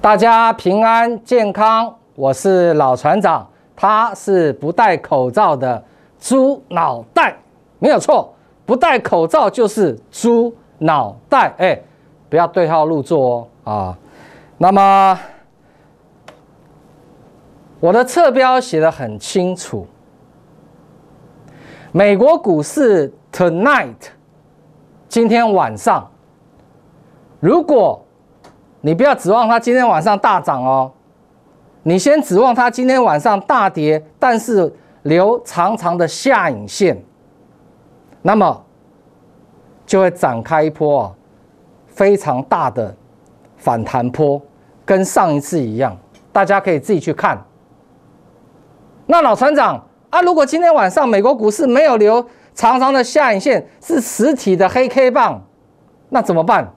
大家平安健康，我是老船长，他是不戴口罩的猪脑袋，没有错，不戴口罩就是猪脑袋，哎，不要对号入座哦啊。那么我的侧标写的很清楚，美国股市 tonight，今天晚上，如果。你不要指望它今天晚上大涨哦，你先指望它今天晚上大跌，但是留长长的下影线，那么就会展开一波啊非常大的反弹波，跟上一次一样，大家可以自己去看。那老船长啊，如果今天晚上美国股市没有留长长的下影线，是实体的黑 K 棒，那怎么办？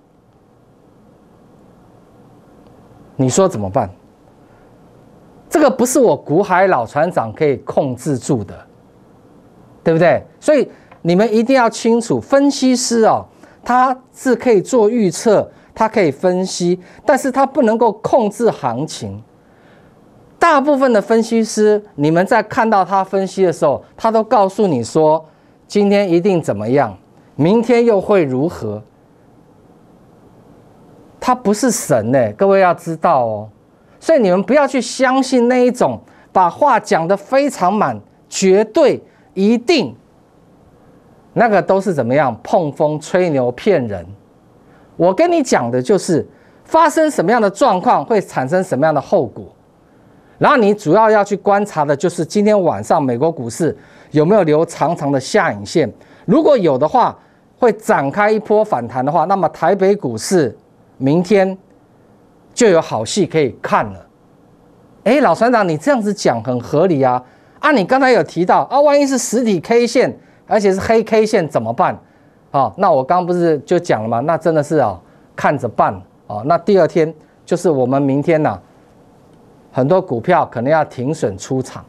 你说怎么办？这个不是我古海老船长可以控制住的，对不对？所以你们一定要清楚，分析师哦，他是可以做预测，他可以分析，但是他不能够控制行情。大部分的分析师，你们在看到他分析的时候，他都告诉你说，今天一定怎么样，明天又会如何。他不是神呢，各位要知道哦，所以你们不要去相信那一种把话讲得非常满、绝对一定，那个都是怎么样碰风吹牛骗人。我跟你讲的就是发生什么样的状况会产生什么样的后果，然后你主要要去观察的就是今天晚上美国股市有没有留长长的下影线，如果有的话，会展开一波反弹的话，那么台北股市。明天就有好戏可以看了，哎，老船长，你这样子讲很合理啊。啊，你刚才有提到啊，万一是实体 K 线，而且是黑 K 线怎么办？啊，那我刚不是就讲了吗？那真的是啊，看着办啊。那第二天就是我们明天呢，很多股票可能要停损出场，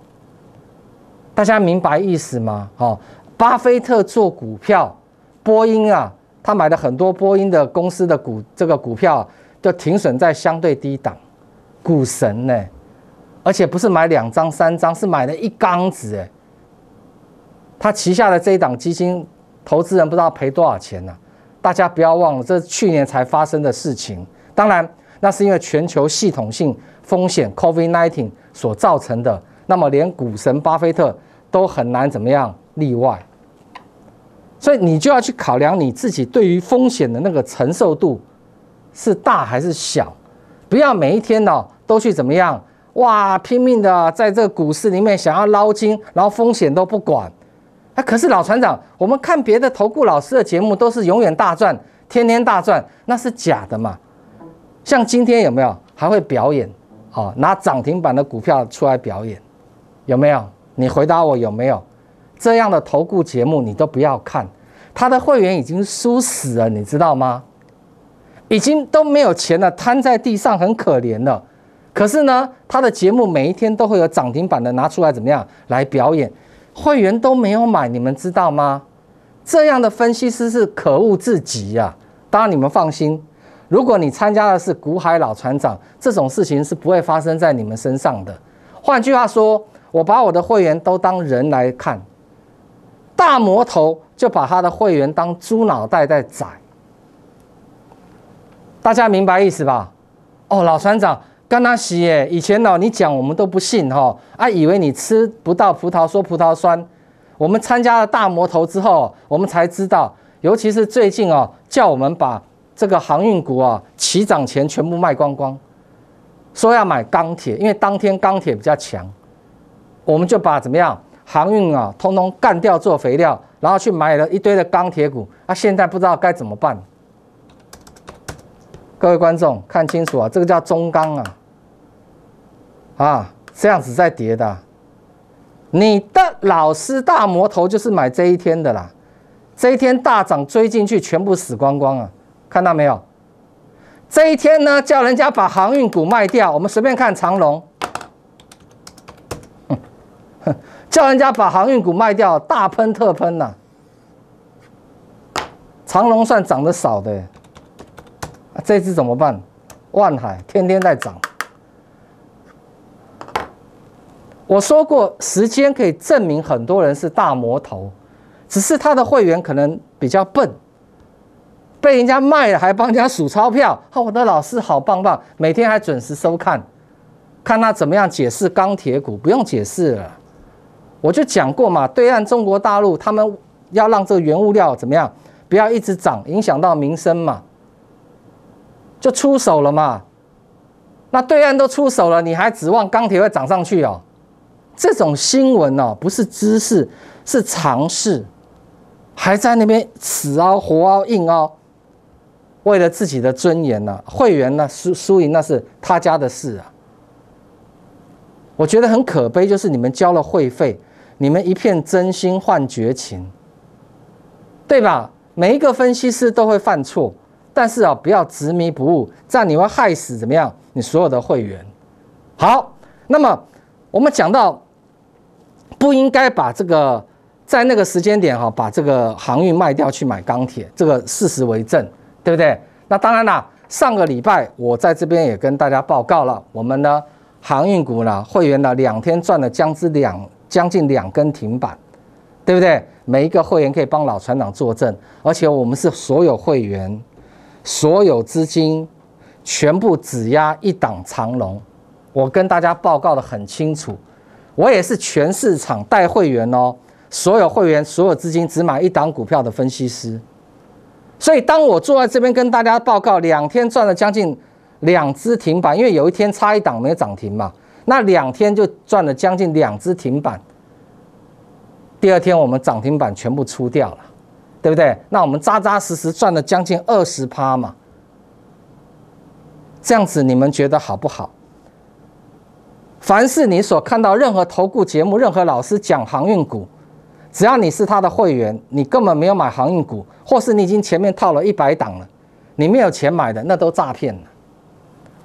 大家明白意思吗？哦，巴菲特做股票，波音啊。他买了很多波音的公司的股，这个股票就停损在相对低档，股神呢，而且不是买两张三张，是买了一缸子哎。他旗下的这一档基金投资人不知道赔多少钱呢？大家不要忘了，这是去年才发生的事情。当然，那是因为全球系统性风险 （COVID-19） 所造成的。那么，连股神巴菲特都很难怎么样例外。所以你就要去考量你自己对于风险的那个承受度是大还是小，不要每一天呢都去怎么样哇拼命的在这个股市里面想要捞金，然后风险都不管。啊，可是老船长，我们看别的投顾老师的节目都是永远大赚，天天大赚，那是假的嘛？像今天有没有还会表演？好，拿涨停板的股票出来表演，有没有？你回答我有没有？这样的投顾节目你都不要看，他的会员已经输死了，你知道吗？已经都没有钱了，瘫在地上，很可怜了。可是呢，他的节目每一天都会有涨停板的拿出来怎么样来表演，会员都没有买，你们知道吗？这样的分析师是可恶至极呀！当然你们放心，如果你参加的是古海老船长，这种事情是不会发生在你们身上的。换句话说，我把我的会员都当人来看。大魔头就把他的会员当猪脑袋在宰，大家明白意思吧？哦，老船长，甘纳西，耶，以前哦你讲我们都不信哈，啊，以为你吃不到葡萄说葡萄酸。我们参加了大魔头之后，我们才知道，尤其是最近哦，叫我们把这个航运股啊起涨前全部卖光光，说要买钢铁，因为当天钢铁比较强，我们就把怎么样？航运啊，通通干掉做肥料，然后去买了一堆的钢铁股，啊，现在不知道该怎么办。各位观众看清楚啊，这个叫中钢啊，啊，这样子在跌的。你的老师大魔头就是买这一天的啦，这一天大涨追进去，全部死光光啊，看到没有？这一天呢，叫人家把航运股卖掉，我们随便看长龙。哼哼。叫人家把航运股卖掉，大喷特喷呐！长隆算涨得少的，这次怎么办？万海天天在涨。我说过，时间可以证明很多人是大魔头，只是他的会员可能比较笨，被人家卖了还帮人家数钞票。啊，我的老师好棒棒，每天还准时收看，看他怎么样解释钢铁股，不用解释了。我就讲过嘛，对岸中国大陆他们要让这个原物料怎么样，不要一直涨，影响到民生嘛，就出手了嘛。那对岸都出手了，你还指望钢铁会涨上去哦？这种新闻哦，不是知识，是常识，还在那边死凹活凹硬凹，为了自己的尊严呢？会员呢，输输赢那是他家的事啊。我觉得很可悲，就是你们交了会费。你们一片真心换绝情，对吧？每一个分析师都会犯错，但是啊，不要执迷不悟，这样你会害死怎么样？你所有的会员。好，那么我们讲到不应该把这个在那个时间点哈，把这个航运卖掉去买钢铁，这个事实为证，对不对？那当然啦，上个礼拜我在这边也跟大家报告了，我们呢航运股呢会员呢两天赚了将之两。将近两根停板，对不对？每一个会员可以帮老船长作证，而且我们是所有会员，所有资金全部只押一档长龙。我跟大家报告的很清楚，我也是全市场带会员哦，所有会员所有资金只买一档股票的分析师。所以当我坐在这边跟大家报告，两天赚了将近两支停板，因为有一天差一档没有涨停嘛。那两天就赚了将近两只停板，第二天我们涨停板全部出掉了，对不对？那我们扎扎实实赚了将近二十趴嘛，这样子你们觉得好不好？凡是你所看到任何投顾节目、任何老师讲航运股，只要你是他的会员，你根本没有买航运股，或是你已经前面套了一百档了，你没有钱买的，那都诈骗了。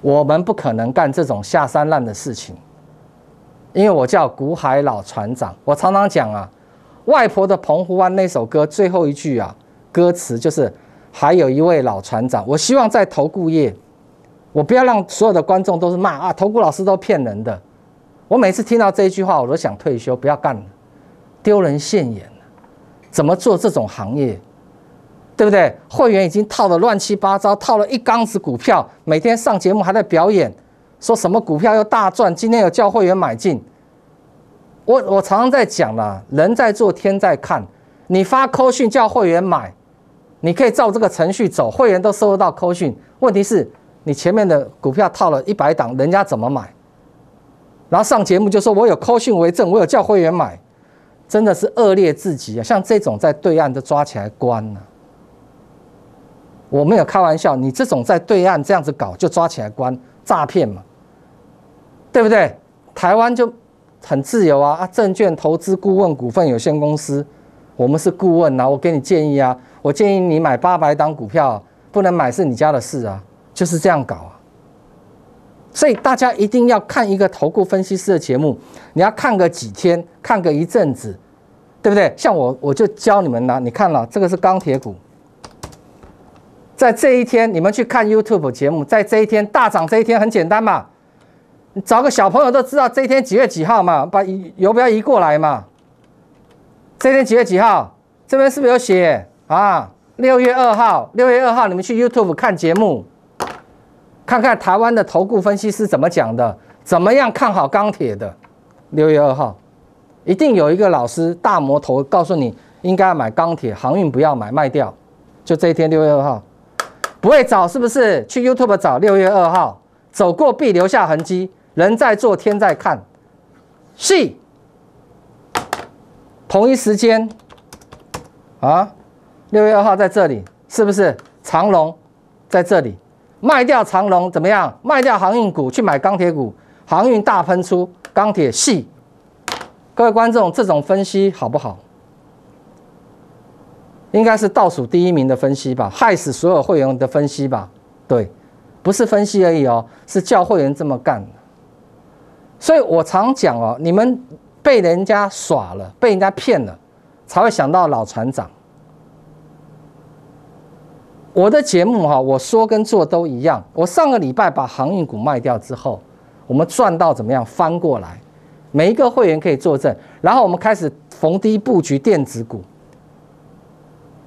我们不可能干这种下三滥的事情，因为我叫古海老船长。我常常讲啊，外婆的澎湖湾那首歌最后一句啊，歌词就是还有一位老船长。我希望在投顾业，我不要让所有的观众都是骂啊，投顾老师都骗人的。我每次听到这一句话，我都想退休，不要干了，丢人现眼怎么做这种行业？对不对？会员已经套的乱七八糟，套了一缸子股票，每天上节目还在表演，说什么股票又大赚。今天有叫会员买进，我我常常在讲啦，人在做天在看。你发扣讯叫会员买，你可以照这个程序走，会员都收得到扣讯。问题是，你前面的股票套了一百档，人家怎么买？然后上节目就说，我有扣讯为证，我有叫会员买，真的是恶劣至极啊！像这种在对岸都抓起来关了。我没有开玩笑，你这种在对岸这样子搞就抓起来关诈骗嘛，对不对？台湾就很自由啊啊！证券投资顾问股份有限公司，我们是顾问呐，我给你建议啊，我建议你买八百档股票，不能买是你家的事啊，就是这样搞啊。所以大家一定要看一个投顾分析师的节目，你要看个几天，看个一阵子，对不对？像我我就教你们呢，你看了这个是钢铁股。在这一天，你们去看 YouTube 节目。在这一天大涨，这一天很简单嘛？你找个小朋友都知道这一天几月几号嘛？把油表移过来嘛？这一天几月几号？这边是不是有写啊？六月二号，六月二号，你们去 YouTube 看节目，看看台湾的投顾分析师怎么讲的，怎么样看好钢铁的？六月二号，一定有一个老师大魔头告诉你应该买钢铁，航运不要买，卖掉。就这一天，六月二号。不会找是不是？去 YouTube 找六月二号走过必留下痕迹，人在做天在看，戏。同一时间啊，六月二号在这里是不是？长龙在这里卖掉长龙怎么样？卖掉航运股去买钢铁股，航运大喷出钢铁系，各位观众这种分析好不好？应该是倒数第一名的分析吧，害死所有会员的分析吧。对，不是分析而已哦，是叫会员这么干。所以我常讲哦，你们被人家耍了，被人家骗了，才会想到老船长。我的节目哈，我说跟做都一样。我上个礼拜把航运股卖掉之后，我们赚到怎么样翻过来？每一个会员可以作证。然后我们开始逢低布局电子股。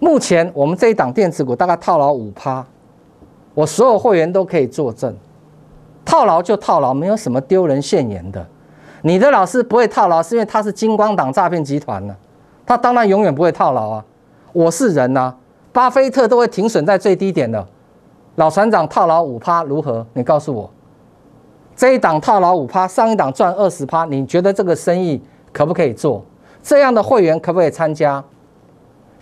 目前我们这一档电子股大概套牢五趴，我所有会员都可以作证，套牢就套牢，没有什么丢人现眼的。你的老师不会套牢，是因为他是金光党诈骗集团呢，他当然永远不会套牢啊。我是人呐，巴菲特都会停损在最低点的。老船长套牢五趴如何？你告诉我，这一档套牢五趴，上一档赚二十趴，你觉得这个生意可不可以做？这样的会员可不可以参加？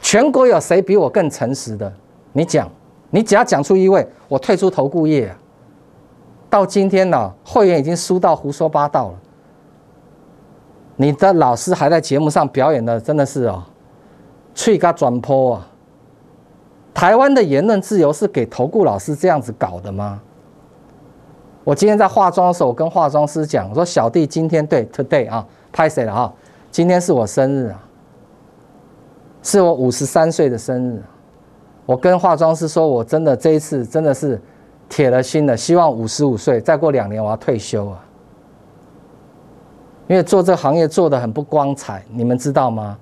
全国有谁比我更诚实的？你讲，你只要讲出一位，我退出投顾业。到今天呢，会员已经输到胡说八道了。你的老师还在节目上表演的，真的是哦，脆个转坡啊！台湾的言论自由是给投顾老师这样子搞的吗？我今天在化妆的时候，我跟化妆师讲，我说小弟今天对 today 啊，拍谁了啊？今天是我生日啊。是我五十三岁的生日，我跟化妆师说，我真的这一次真的是铁了心了，希望五十五岁再过两年我要退休啊，因为做这个行业做的很不光彩，你们知道吗？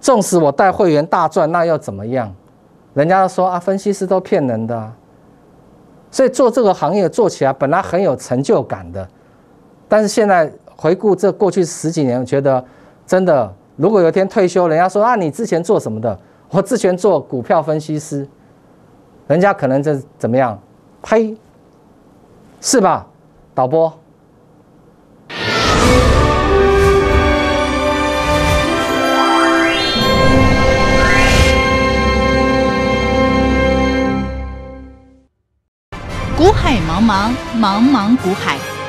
纵使我带会员大赚，那又怎么样？人家说啊，分析师都骗人的，所以做这个行业做起来本来很有成就感的，但是现在回顾这过去十几年，我觉得真的。如果有天退休，人家说啊，你之前做什么的？我之前做股票分析师，人家可能这怎么样？呸，是吧？导播，古海茫茫，茫茫古海。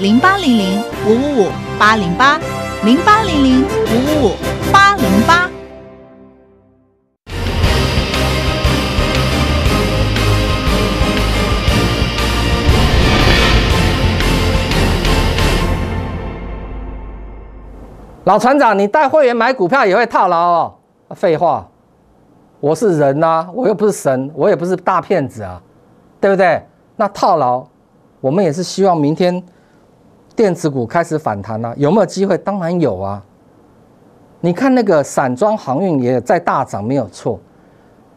零八零零五五五八零八，零八零零五五五八零八。老船长，你带会员买股票也会套牢哦？废话，我是人呐，我又不是神，我也不是大骗子啊，对不对？那套牢，我们也是希望明天。电子股开始反弹了，有没有机会？当然有啊！你看那个散装航运也在大涨，没有错。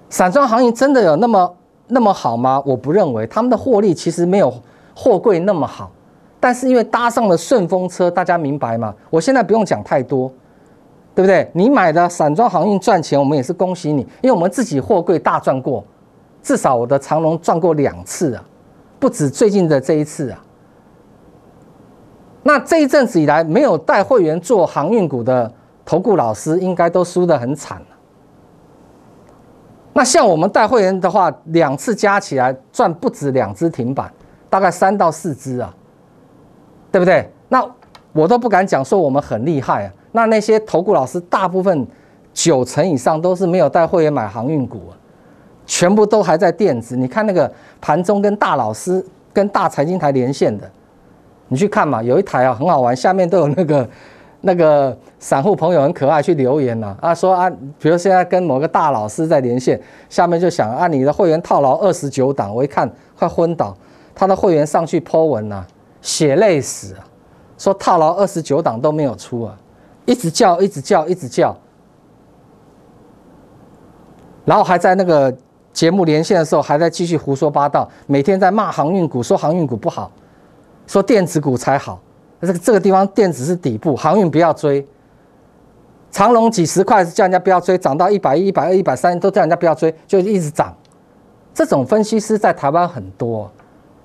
散装航运真的有那么那么好吗？我不认为他们的获利其实没有货柜那么好，但是因为搭上了顺风车，大家明白吗？我现在不用讲太多，对不对？你买的散装航运赚钱，我们也是恭喜你，因为我们自己货柜大赚过，至少我的长龙赚过两次啊，不止最近的这一次啊。那这一阵子以来没有带会员做航运股的投顾老师，应该都输得很惨那像我们带会员的话，两次加起来赚不止两只停板，大概三到四只啊，对不对？那我都不敢讲说我们很厉害啊。那那些投顾老师，大部分九成以上都是没有带会员买航运股，全部都还在电子。你看那个盘中跟大老师、跟大财经台连线的。你去看嘛，有一台啊很好玩，下面都有那个 那个散户朋友很可爱，去留言了啊说啊，比如现在跟某个大老师在连线，下面就想啊你的会员套牢二十九档，我一看快昏倒，他的会员上去泼文啊，血泪史，说套牢二十九档都没有出啊，一直叫一直叫一直叫，然后还在那个节目连线的时候还在继续胡说八道，每天在骂航运股，说航运股不好。说电子股才好，这个这个地方电子是底部，航运不要追。长隆几十块叫人家不要追，涨到一百一、一百二、一百三都叫人家不要追，就一直涨。这种分析师在台湾很多，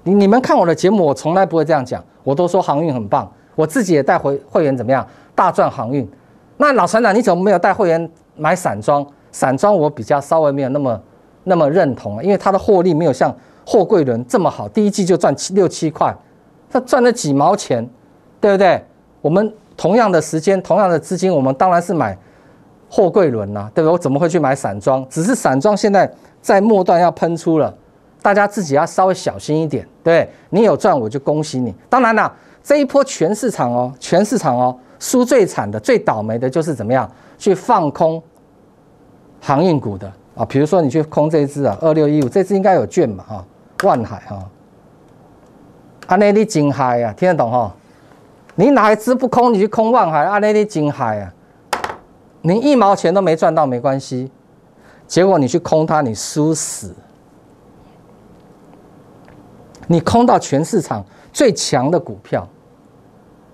你你们看我的节目，我从来不会这样讲，我都说航运很棒，我自己也带回会员怎么样大赚航运。那老船长，你怎么没有带会员买散装？散装我比较稍微没有那么那么认同因为它的获利没有像货柜轮这么好，第一季就赚七六七块。他赚了几毛钱，对不对？我们同样的时间、同样的资金，我们当然是买货柜轮呐，对不对？我怎么会去买散装？只是散装现在在末端要喷出了，大家自己要稍微小心一点，对对？你有赚，我就恭喜你。当然了，这一波全市场哦，全市场哦，输最惨的、最倒霉的就是怎么样去放空航运股的啊。比如说你去空这只啊，二六一五，这只应该有券嘛啊，万海啊。阿内里进海呀，听得懂吼？你哪一支不空，你去空望海。阿内里进海呀，你一毛钱都没赚到，没关系。结果你去空它，你输死。你空到全市场最强的股票，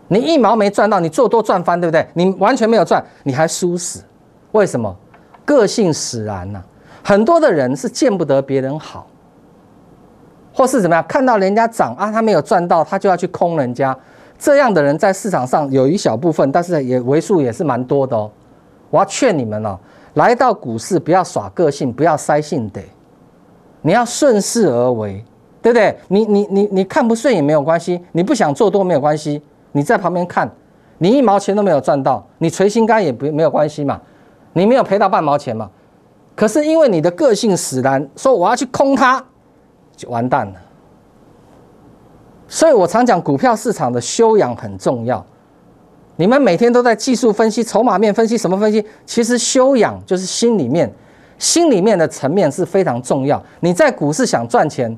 你一毛没赚到，你做多赚翻，对不对？你完全没有赚，你还输死，为什么？个性使然呐。很多的人是见不得别人好。或是怎么样？看到人家涨啊，他没有赚到，他就要去空人家。这样的人在市场上有一小部分，但是也为数也是蛮多的。哦。我要劝你们哦，来到股市不要耍个性，不要塞性得，你要顺势而为，对不对？你你你你看不顺也没有关系，你不想做多没有关系，你在旁边看，你一毛钱都没有赚到，你垂心肝也不没有关系嘛，你没有赔到半毛钱嘛。可是因为你的个性使然，说我要去空他。就完蛋了，所以我常讲股票市场的修养很重要。你们每天都在技术分析、筹码面分析，什么分析？其实修养就是心里面，心里面的层面是非常重要。你在股市想赚钱，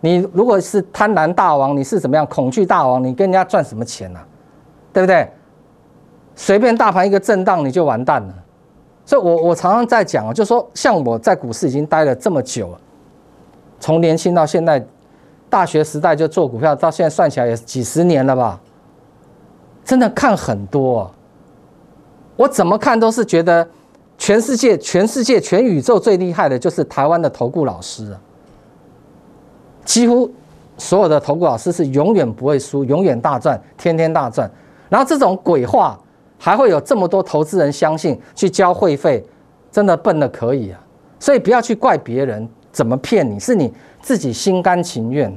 你如果是贪婪大王，你是怎么样？恐惧大王，你跟人家赚什么钱啊？对不对？随便大盘一个震荡，你就完蛋了。所以我我常常在讲啊，就说像我在股市已经待了这么久了。从年轻到现在，大学时代就做股票，到现在算起来也几十年了吧。真的看很多，我怎么看都是觉得，全世界、全世界、全宇宙最厉害的就是台湾的投顾老师。几乎所有的投顾老师是永远不会输，永远大赚，天天大赚。然后这种鬼话还会有这么多投资人相信去交会费，真的笨的可以啊。所以不要去怪别人。怎么骗你？是你自己心甘情愿，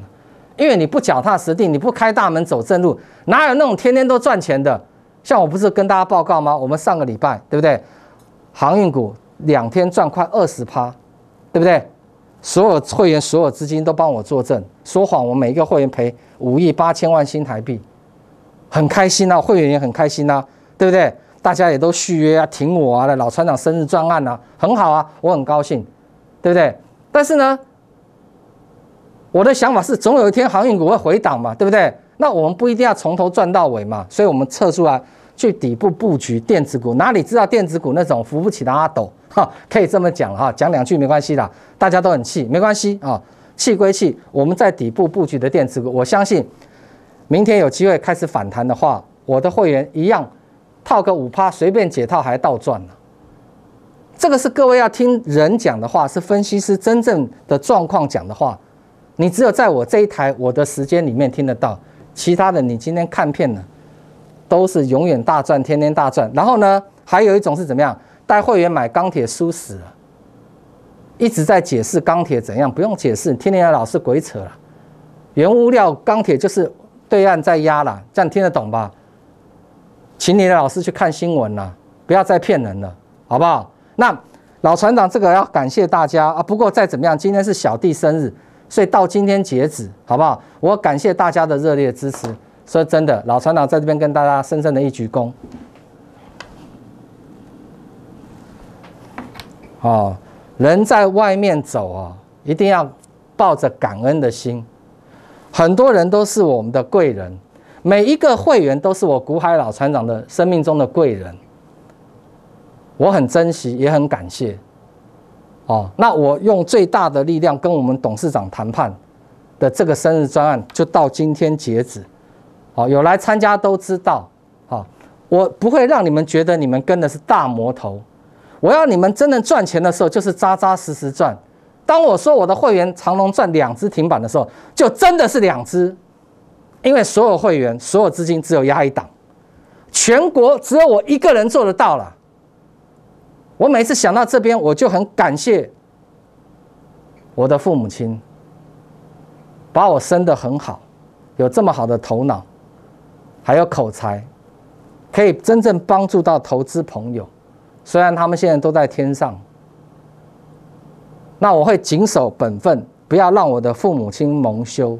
因为你不脚踏实地，你不开大门走正路，哪有那种天天都赚钱的？像我不是跟大家报告吗？我们上个礼拜，对不对？航运股两天赚快二十趴，对不对？所有会员、所有资金都帮我作证，说谎，我每一个会员赔五亿八千万新台币，很开心呐，会员也很开心呐，对不对？大家也都续约啊，挺我啊，老船长生日专案呐，很好啊，我很高兴，对不对？但是呢，我的想法是，总有一天航运股会回档嘛，对不对？那我们不一定要从头赚到尾嘛，所以我们测出来去底部布局电子股。哪里知道电子股那种扶不起的阿斗，哈，可以这么讲哈，讲两句没关系的，大家都很气，没关系啊，气归气，我们在底部布局的电子股，我相信明天有机会开始反弹的话，我的会员一样套个五趴，随便解套还倒赚呢。这个是各位要听人讲的话，是分析师真正的状况讲的话，你只有在我这一台我的时间里面听得到，其他的你今天看片呢，都是永远大赚，天天大赚。然后呢，还有一种是怎么样，带会员买钢铁输死，一直在解释钢铁怎样，不用解释，天天老是鬼扯了。原物料钢铁就是对岸在压了，这样听得懂吧？请你的老师去看新闻啦，不要再骗人了，好不好？那老船长，这个要感谢大家啊！不过再怎么样，今天是小弟生日，所以到今天截止，好不好？我感谢大家的热烈支持。说真的，老船长在这边跟大家深深的一鞠躬。哦，人在外面走哦，一定要抱着感恩的心。很多人都是我们的贵人，每一个会员都是我古海老船长的生命中的贵人。我很珍惜，也很感谢，哦。那我用最大的力量跟我们董事长谈判的这个生日专案，就到今天截止。好，有来参加都知道。好，我不会让你们觉得你们跟的是大魔头。我要你们真正赚钱的时候，就是扎扎实实赚。当我说我的会员长隆赚两支停板的时候，就真的是两支，因为所有会员所有资金只有压一档，全国只有我一个人做得到了。我每次想到这边，我就很感谢我的父母亲，把我生得很好，有这么好的头脑，还有口才，可以真正帮助到投资朋友。虽然他们现在都在天上，那我会谨守本分，不要让我的父母亲蒙羞。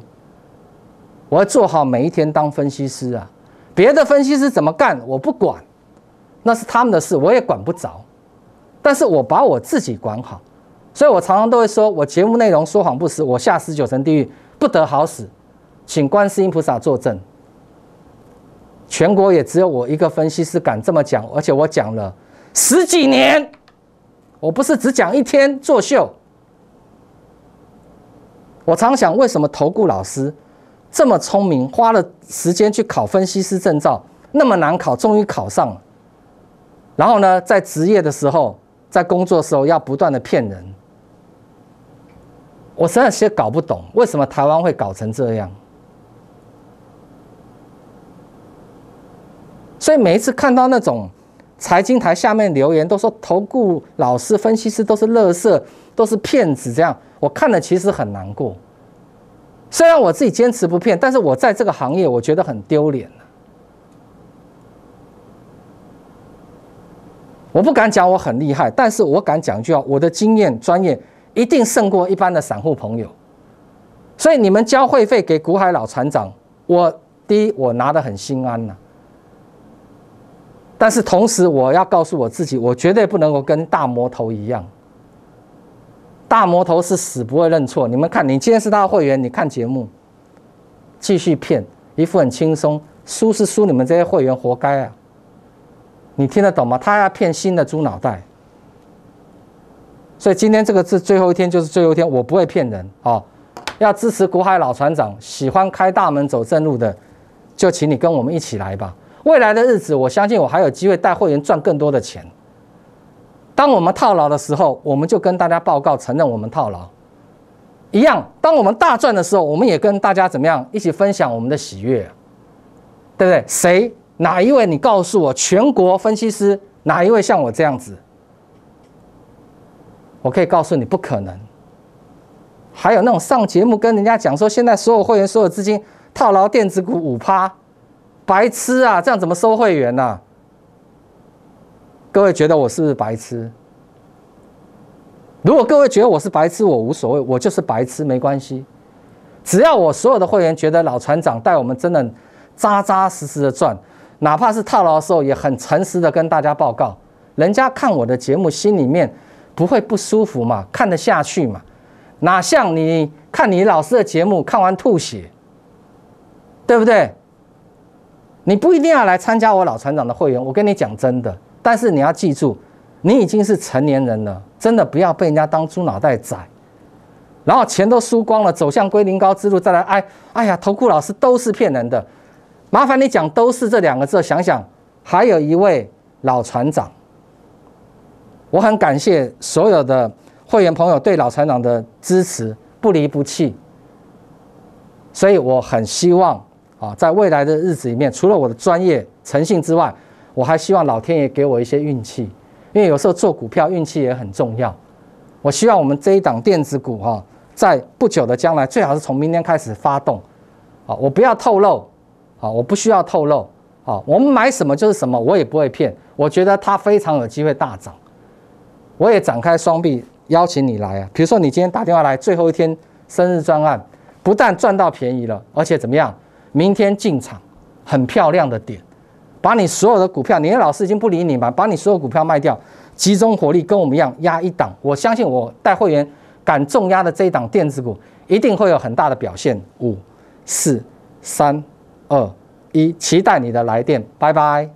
我要做好每一天当分析师啊！别的分析师怎么干，我不管，那是他们的事，我也管不着。但是我把我自己管好，所以我常常都会说，我节目内容说谎不实，我下十九层地狱不得好死，请观世音菩萨作证。全国也只有我一个分析师敢这么讲，而且我讲了十几年，我不是只讲一天作秀。我常想，为什么投顾老师这么聪明，花了时间去考分析师证照，那么难考，终于考上了，然后呢，在职业的时候。在工作的时候要不断的骗人，我实在其搞不懂为什么台湾会搞成这样。所以每一次看到那种财经台下面留言都说投顾老师、分析师都是垃圾，都是骗子，这样我看了其实很难过。虽然我自己坚持不骗，但是我在这个行业我觉得很丢脸我不敢讲我很厉害，但是我敢讲一句话，我的经验专业一定胜过一般的散户朋友。所以你们交会费给古海老船长，我第一我拿得很心安呐。但是同时我要告诉我自己，我绝对不能够跟大魔头一样。大魔头是死不会认错，你们看你今天是他的会员，你看节目，继续骗，一副很轻松，输是输，你们这些会员活该啊。你听得懂吗？他要骗新的猪脑袋，所以今天这个是最后一天，就是最后一天。我不会骗人哦，要支持古海老船长，喜欢开大门走正路的，就请你跟我们一起来吧。未来的日子，我相信我还有机会带会员赚更多的钱。当我们套牢的时候，我们就跟大家报告，承认我们套牢；一样，当我们大赚的时候，我们也跟大家怎么样一起分享我们的喜悦，对不对？谁？哪一位你告诉我，全国分析师哪一位像我这样子？我可以告诉你，不可能。还有那种上节目跟人家讲说，现在所有会员所有资金套牢电子股五趴，白痴啊！这样怎么收会员呢？各位觉得我是不是白痴？如果各位觉得我是白痴，我无所谓，我就是白痴，没关系。只要我所有的会员觉得老船长带我们真的扎扎实实的赚。哪怕是套牢的时候，也很诚实的跟大家报告。人家看我的节目，心里面不会不舒服嘛？看得下去嘛？哪像你看你老师的节目，看完吐血，对不对？你不一定要来参加我老船长的会员，我跟你讲真的。但是你要记住，你已经是成年人了，真的不要被人家当猪脑袋宰，然后钱都输光了，走向归零高之路，再来哎，哎呀，投库老师都是骗人的。麻烦你讲都是这两个字，想想还有一位老船长。我很感谢所有的会员朋友对老船长的支持，不离不弃。所以我很希望啊，在未来的日子里面，除了我的专业诚信之外，我还希望老天爷给我一些运气，因为有时候做股票运气也很重要。我希望我们这一档电子股哈，在不久的将来，最好是从明天开始发动。好，我不要透露。好，我不需要透露。好，我们买什么就是什么，我也不会骗。我觉得它非常有机会大涨，我也展开双臂邀请你来啊。比如说，你今天打电话来，最后一天生日专案，不但赚到便宜了，而且怎么样？明天进场，很漂亮的点，把你所有的股票，你的老师已经不理你嘛，把你所有股票卖掉，集中火力跟我们一样压一档。我相信我带会员敢重压的这一档电子股，一定会有很大的表现。五、四、三。二一，期待你的来电，拜拜。